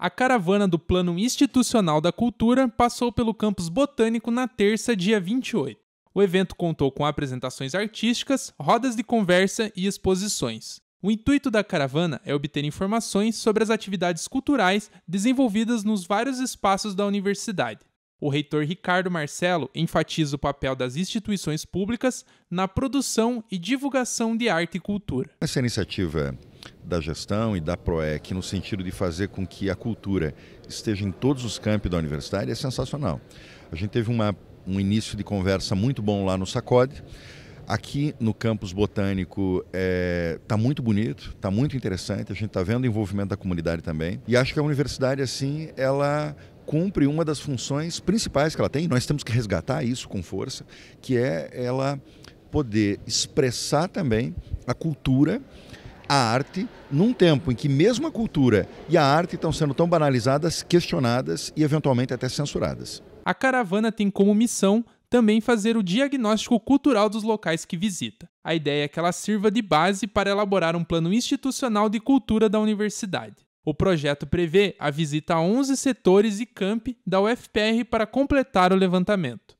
A caravana do Plano Institucional da Cultura passou pelo campus botânico na terça, dia 28. O evento contou com apresentações artísticas, rodas de conversa e exposições. O intuito da caravana é obter informações sobre as atividades culturais desenvolvidas nos vários espaços da universidade. O reitor Ricardo Marcelo enfatiza o papel das instituições públicas na produção e divulgação de arte e cultura. Essa iniciativa da gestão e da PROEC no sentido de fazer com que a cultura esteja em todos os campos da universidade é sensacional. A gente teve uma, um início de conversa muito bom lá no Sacode. Aqui no campus botânico está é, tá muito bonito, está muito interessante. A gente está vendo o envolvimento da comunidade também. E acho que a universidade, assim, ela cumpre uma das funções principais que ela tem. Nós temos que resgatar isso com força, que é ela poder expressar também a cultura a arte num tempo em que mesmo a cultura e a arte estão sendo tão banalizadas, questionadas e eventualmente até censuradas. A caravana tem como missão também fazer o diagnóstico cultural dos locais que visita. A ideia é que ela sirva de base para elaborar um plano institucional de cultura da universidade. O projeto prevê a visita a 11 setores e campi da UFPR para completar o levantamento.